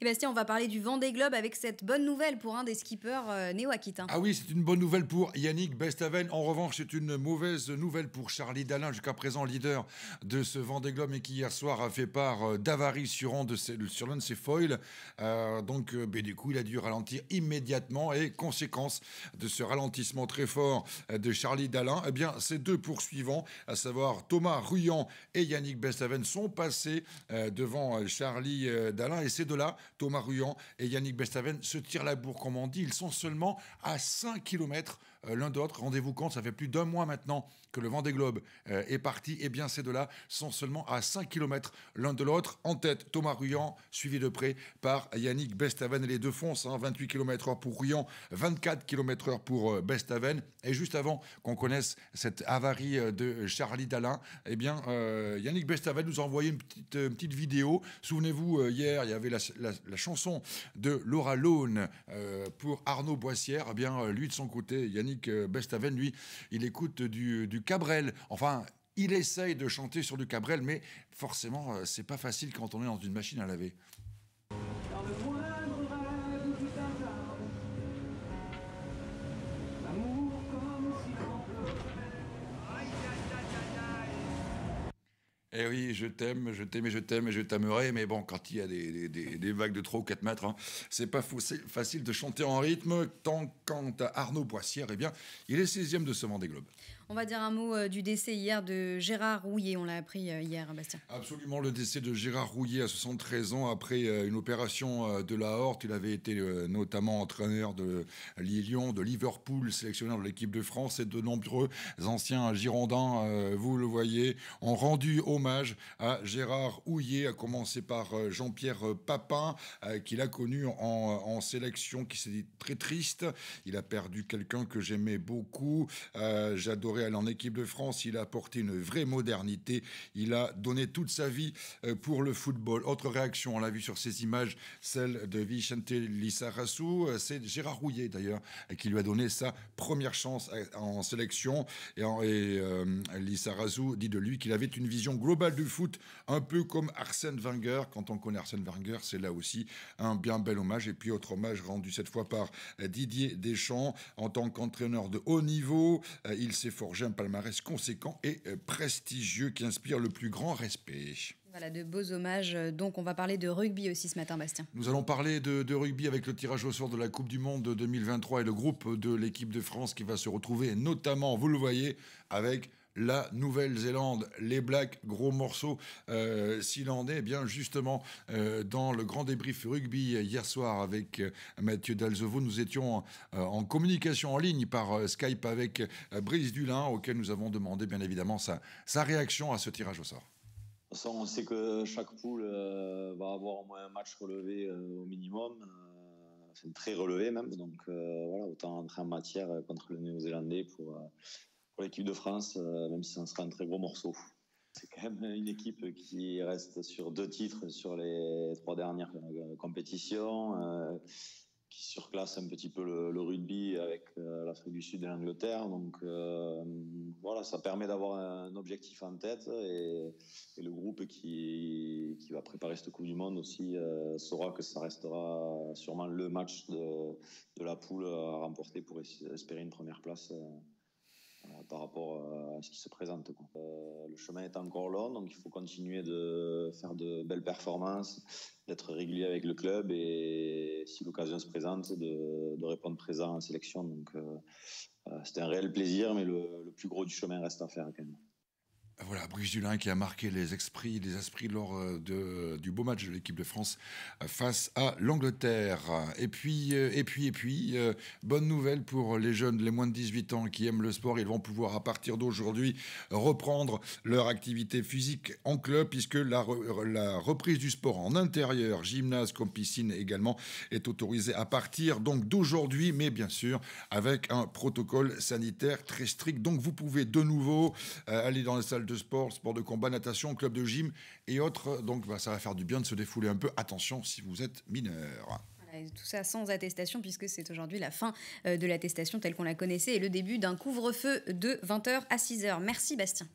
Et Bastien, on va parler du Vendée Globe avec cette bonne nouvelle pour un des skippers euh, néo-aquitains. Ah oui, c'est une bonne nouvelle pour Yannick Bestaven. En revanche, c'est une mauvaise nouvelle pour Charlie Dalin, jusqu'à présent leader de ce Vendée Globe et qui hier soir a fait part euh, d'avaries sur l'un de ses, foils. Euh, donc, ben, du coup, il a dû ralentir immédiatement et conséquence de ce ralentissement très fort de Charlie Dalin, eh bien, ces deux poursuivants, à savoir Thomas Ruyant et Yannick Bestaven, sont passés devant Charlie Dalin et c'est de là Thomas Ruan et Yannick Bestaven se tirent la bourre, comme on dit. Ils sont seulement à 5 km euh, l'un de l'autre. Rendez-vous compte, ça fait plus d'un mois maintenant que le Vendée Globe euh, est parti. Et eh bien, ces deux-là sont seulement à 5 km l'un de l'autre. En tête, Thomas Ruan, suivi de près par Yannick Bestaven. les deux foncent, 28 hein. km/h pour Ruan, 24 km/h pour euh, Bestaven. Et juste avant qu'on connaisse cette avarie de Charlie Dalin, eh bien, Yannick Bestaven nous a envoyé une petite, petite vidéo. Souvenez-vous, hier, il y avait la, la chanson de Laura Lone euh, pour Arnaud Boissière, eh bien, euh, lui de son côté, Yannick euh, Bestaven, lui, il écoute du, Cabrel. Enfin, il essaye de chanter sur du Cabrel, mais forcément, c'est pas facile quand on est dans une machine à laver. Eh oui, je t'aime, je t'aime je t'aime je t'aimerai. Mais bon, quand il y a des, vagues de trop, ou 4 mètres, hein, c'est pas facile de chanter en rythme. Tant quant à Arnaud Poissière, eh bien, il est sixième de ce Vendée Globe. On va dire un mot euh, du décès hier de Gérard Rouillet. On l'a appris euh, hier, hein, Bastien. Absolument, le décès de Gérard Rouillet à 73 ans après euh, une opération de la horte. Il avait été notamment entraîneur de Lyon, de Liverpool, sélectionneur de l'équipe de France et de nombreux anciens Girondins, vous le voyez, ont rendu hommage à Gérard Rouillet, à commencer par Jean-Pierre Papin, qu'il a connu en, en sélection, qui s'est dit très triste. Il a perdu quelqu'un que j'aimais beaucoup. J'adorais en équipe de France. Il a apporté une vraie modernité. Il a donné toute sa vie euh, pour le football. Autre réaction, on l'a vu sur ces images, celle de Vicente Lissarassou. Euh, c'est Gérard Rouillet d'ailleurs qui lui a donné sa première chance euh, en sélection. Et, en, dit de lui qu'il avait une vision globale du foot, un peu comme Arsène Wenger. Quand on connaît Arsène Wenger, c'est là aussi un bien bel hommage. Et puis autre hommage rendu cette fois par Didier Deschamps en tant qu'entraîneur de haut niveau. Il s'est formé j'ai un palmarès conséquent et euh, prestigieux qui inspire le plus grand respect. Voilà, de beaux hommages. Euh, donc, on va parler de rugby aussi ce matin, Bastien. Nous allons parler de, de rugby avec le tirage au sort de la Coupe du Monde 2023 et le groupe de l'équipe de France qui va se retrouver, notamment, vous le voyez, avec la Nouvelle-Zélande. Les Blacks, gros morceau euh, s'il en est, bien justement euh, dans le grand débrief rugby hier soir avec euh, Mathieu Dalzevo, nous étions euh, en communication en ligne par Skype avec Brice Dulin, auquel nous avons demandé bien évidemment sa, sa réaction à ce tirage au sort. on sait que chaque poule va avoir au moins un match relevé au minimum C'est très relevé même. Donc voilà, autant entrer en matière contre le Néo-Zélandais pour, pour l'équipe de France, euh, même si ça sera un très gros morceau. C'est quand même une équipe qui reste sur deux titres sur les trois dernières euh, compétitions, euh, qui surclasse un petit peu le, rugby avec l'Afrique du Sud et l'Angleterre. Donc voilà, ça permet d'avoir un objectif en tête et, le groupe qui, va préparer cette Coupe du Monde aussi saura que ça restera sûrement le match de, la poule à remporter pour espérer une première place par rapport euh, à ce qui se présente. Euh, le chemin est encore long, donc il faut continuer de faire de belles performances, d'être régulier avec le club et si l'occasion se présente, de, répondre présent en sélection. Donc euh, c'était un réel plaisir, mais le, le plus gros du chemin reste à faire quand même. Voilà, Brice Dulin qui a marqué les esprits, les esprits lors euh, du beau match de l'équipe de France euh, face à l'Angleterre. Et puis, euh, et puis, et puis, bonne nouvelle pour les jeunes, les moins de 18 ans qui aiment le sport. Ils vont pouvoir, à partir d'aujourd'hui, reprendre leur activité physique en club, puisque la, reprise du sport en intérieur, gymnase comme piscine également, est autorisée à partir donc d'aujourd'hui, mais bien sûr, avec un protocole sanitaire très strict. Donc, vous pouvez de nouveau aller dans la salle de sport, sport de combat, natation, club de gym et autres. Donc bah, ça va faire du bien de se défouler un peu. Attention si vous êtes mineur. tout ça sans attestation, puisque c'est aujourd'hui la fin euh, de l'attestation telle qu'on la connaissait et le début d'un couvre-feu de 20h à 6h. Merci Bastien.